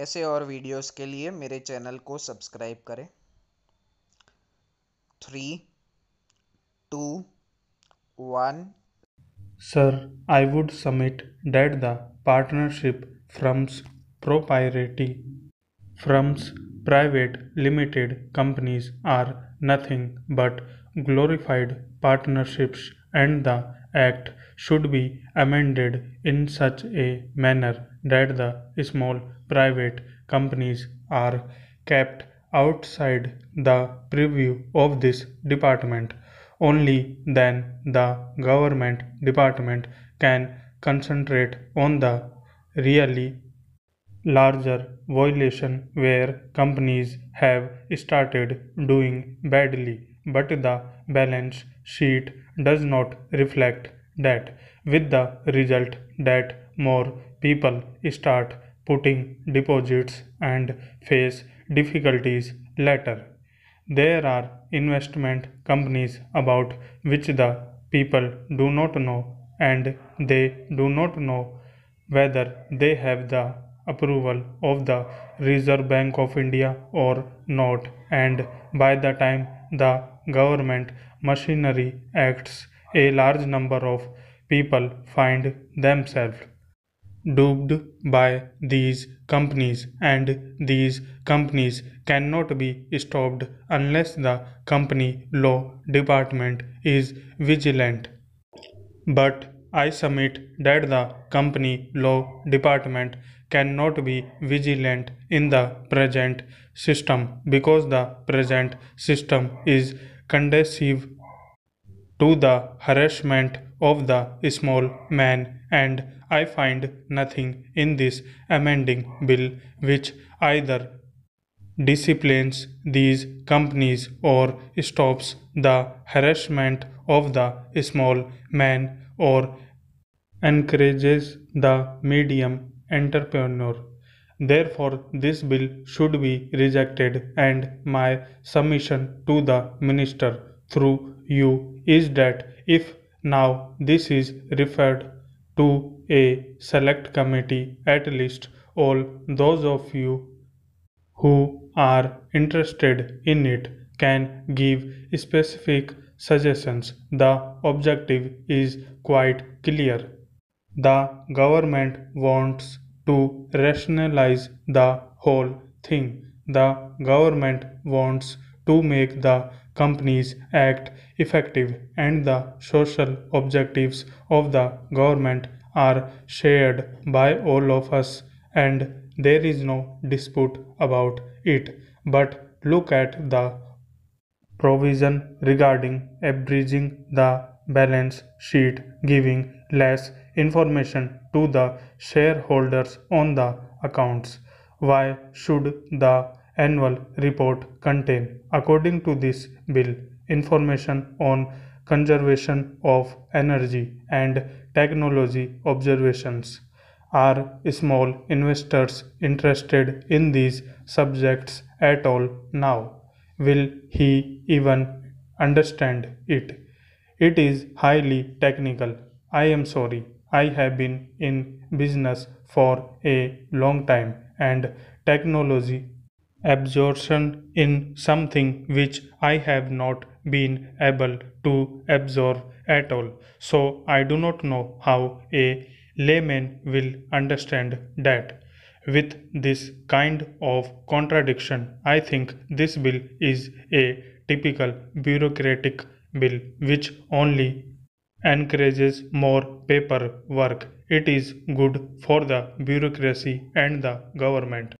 ऐसे और वीडियोस के लिए मेरे चैनल को सब्सक्राइब करें three two one sir I would submit that the partnership firms proprietary firms private limited companies are nothing but glorified partnerships and the act should be amended in such a manner that the small private companies are kept outside the preview of this department. Only then the government department can concentrate on the really larger violation where companies have started doing badly, but the balance sheet does not reflect that, with the result that more people start putting deposits and face difficulties later. There are investment companies about which the people do not know and they do not know whether they have the approval of the Reserve Bank of India or not and by the time the government machinery acts a large number of people find themselves duped by these companies and these companies cannot be stopped unless the company law department is vigilant. But I submit that the company law department cannot be vigilant in the present system because the present system is conducive to the harassment of the small man, and I find nothing in this amending bill which either disciplines these companies or stops the harassment of the small man or encourages the medium entrepreneur. Therefore, this bill should be rejected and my submission to the minister through you is that if now this is referred to a select committee at least all those of you who are interested in it can give specific suggestions. The objective is quite clear. The government wants to rationalize the whole thing. The government wants to make the Companies Act effective and the social objectives of the government are shared by all of us and there is no dispute about it. But look at the provision regarding abridging the balance sheet, giving less information to the shareholders on the accounts. Why should the annual report contain, according to this bill, information on conservation of energy and technology observations. Are small investors interested in these subjects at all now? Will he even understand it? It is highly technical. I am sorry. I have been in business for a long time and technology absorption in something which I have not been able to absorb at all. So I do not know how a layman will understand that. With this kind of contradiction, I think this bill is a typical bureaucratic bill which only encourages more paperwork. It is good for the bureaucracy and the government.